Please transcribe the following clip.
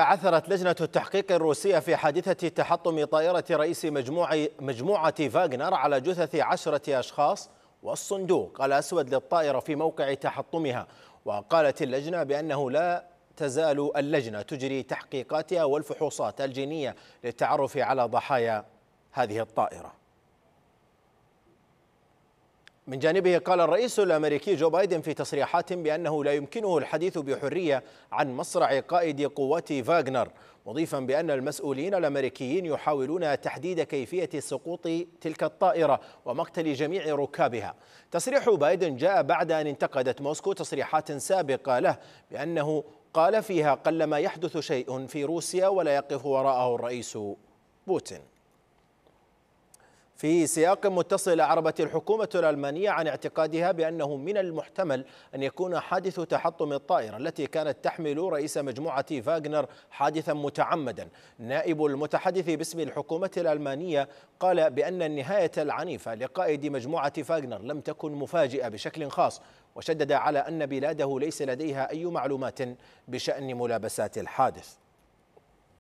عثرت لجنة التحقيق الروسية في حادثة تحطم طائرة رئيس مجموعة, مجموعة فاغنر على جثث عشرة أشخاص والصندوق الأسود للطائرة في موقع تحطمها وقالت اللجنة بأنه لا تزال اللجنة تجري تحقيقاتها والفحوصات الجينية للتعرف على ضحايا هذه الطائرة من جانبه قال الرئيس الامريكي جو بايدن في تصريحات بانه لا يمكنه الحديث بحريه عن مصرع قائد قوات فاغنر مضيفا بان المسؤولين الامريكيين يحاولون تحديد كيفيه سقوط تلك الطائره ومقتل جميع ركابها. تصريح بايدن جاء بعد ان انتقدت موسكو تصريحات سابقه له بانه قال فيها قلما يحدث شيء في روسيا ولا يقف وراءه الرئيس بوتين. في سياق متصل أعربت الحكومة الألمانية عن اعتقادها بأنه من المحتمل أن يكون حادث تحطم الطائرة التي كانت تحمل رئيس مجموعة فاغنر حادثا متعمدا نائب المتحدث باسم الحكومة الألمانية قال بأن النهاية العنيفة لقائد مجموعة فاغنر لم تكن مفاجئة بشكل خاص وشدد على أن بلاده ليس لديها أي معلومات بشأن ملابسات الحادث